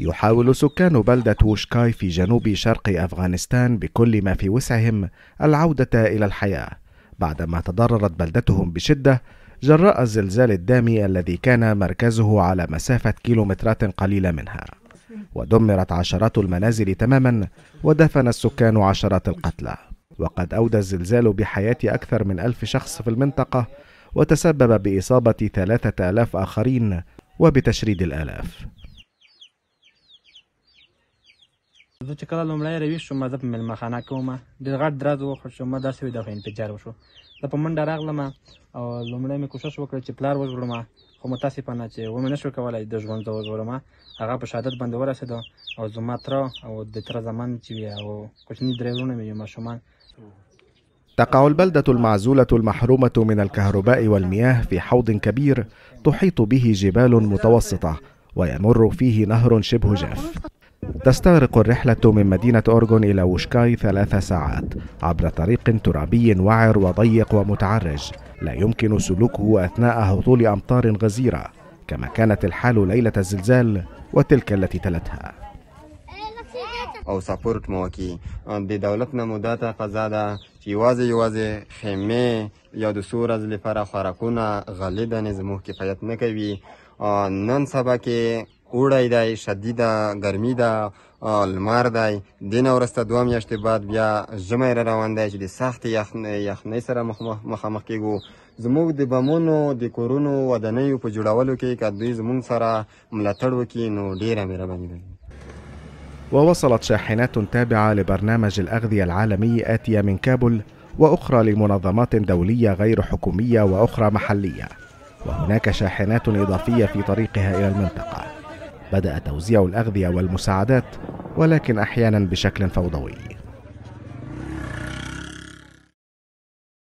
يحاول سكان بلدة وشكاي في جنوب شرق أفغانستان بكل ما في وسعهم العودة إلى الحياة بعدما تضررت بلدتهم بشدة جراء الزلزال الدامي الذي كان مركزه على مسافة كيلومترات قليلة منها ودمرت عشرات المنازل تماما ودفن السكان عشرات القتلى وقد أودى الزلزال بحياة أكثر من ألف شخص في المنطقة وتسبب بإصابة ثلاثة آلاف آخرين وبتشريد الآلاف زه چې کله لومړی رویش شو زه په مېلمه کوم د وم ډېر و خو شو شوم داسې ویده خو انفجار وشو د پمن منډه راغلم او لومړی مې کوشش وکړ چې پلار وژړم خو متاسفانه چې و مې نشو کولای د ژوند د وژړم هغه په شهادت باندې ورسید او زما تر او د تر زمان چې وي او کوچني درې وروڼه مې ماشومان تقع البلدة المعزولة المحرومة من الكهرباء والمياه في حوض كبير تحيط به جبال متوسطة ويمر فيه نهر شبه جاف تستغرق الرحلة من مدينة أورغون إلى وشكاي ثلاث ساعات عبر طريق ترابي وعر وضيق ومتعرج لا يمكن سلوكه أثناء هطول أمطار غزيرة كما كانت الحال ليلة الزلزال وتلك التي تلتها او سپورټ مواكي بدولتنا د دولت في وازي وازي خيمي ده چې یوازې یوازې غالبا نزموه د سور نن سباكي اوړی دی شدیده ګرمي ده لمر دی دې نه وروسته دوه میاشتې بعد بیا ژمی را روان دی چې د سختې یخنۍ سره مخامخ کیږو زموږ د بمونو د کورونو ودانیو په جوړولو کې که دوی زموږ سره ملاتړ وکړي نو ډیره مهرباني ده ووصلت شاحنات تابعة لبرنامج الأغذية العالمي آتية من كابل وأخرى لمنظمات دولية غير حكومية وأخرى محلية وهناك شاحنات إضافية في طريقها إلى المنطقة بدأ توزيع الأغذية والمساعدات ولكن أحيانا بشكل فوضوي